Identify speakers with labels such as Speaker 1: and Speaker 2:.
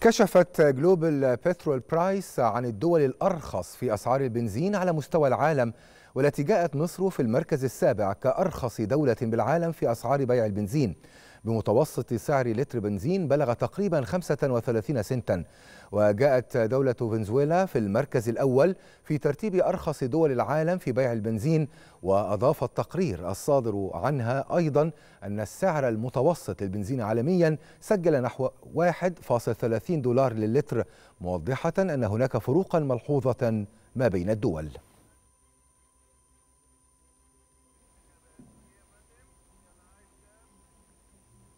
Speaker 1: كشفت جلوبال بترول برايس عن الدول الأرخص في أسعار البنزين على مستوى العالم والتي جاءت مصر في المركز السابع كأرخص دولة بالعالم في أسعار بيع البنزين بمتوسط سعر لتر بنزين بلغ تقريبا 35 سنتا وجاءت دولة فنزويلا في المركز الأول في ترتيب أرخص دول العالم في بيع البنزين وأضاف التقرير الصادر عنها أيضا أن السعر المتوسط للبنزين عالميا سجل نحو 1.30 دولار للتر موضحة أن هناك فروقا ملحوظة ما بين الدول